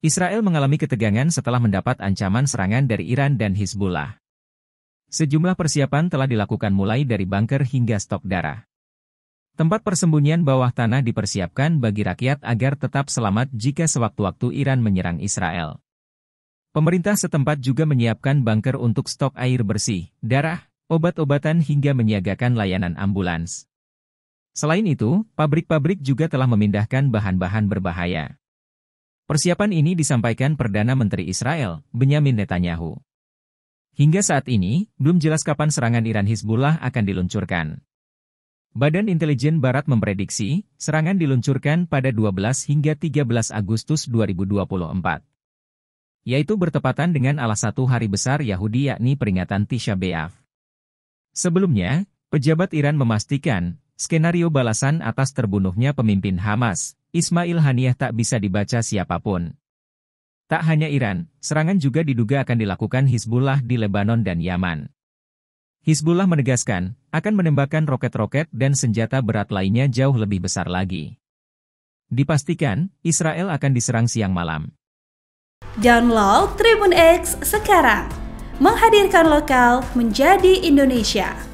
Israel mengalami ketegangan setelah mendapat ancaman serangan dari Iran dan Hizbullah. Sejumlah persiapan telah dilakukan mulai dari bunker hingga stok darah. Tempat persembunyian bawah tanah dipersiapkan bagi rakyat agar tetap selamat jika sewaktu-waktu Iran menyerang Israel. Pemerintah setempat juga menyiapkan bunker untuk stok air bersih, darah, obat-obatan hingga menyiagakan layanan ambulans. Selain itu, pabrik-pabrik juga telah memindahkan bahan-bahan berbahaya. Persiapan ini disampaikan Perdana Menteri Israel, Benyamin Netanyahu. Hingga saat ini, belum jelas kapan serangan Iran Hizbullah akan diluncurkan. Badan Intelijen Barat memprediksi, serangan diluncurkan pada 12 hingga 13 Agustus 2024. Yaitu bertepatan dengan alas satu hari besar Yahudi yakni peringatan Tisha B'Av. Sebelumnya, pejabat Iran memastikan, skenario balasan atas terbunuhnya pemimpin Hamas, Ismail Haniyah tak bisa dibaca siapapun. Tak hanya Iran, serangan juga diduga akan dilakukan Hizbullah di Lebanon dan Yaman. Hizbullah menegaskan, akan menembakkan roket-roket dan senjata berat lainnya jauh lebih besar lagi. Dipastikan, Israel akan diserang siang malam. Download Tribun X sekarang, menghadirkan lokal menjadi Indonesia.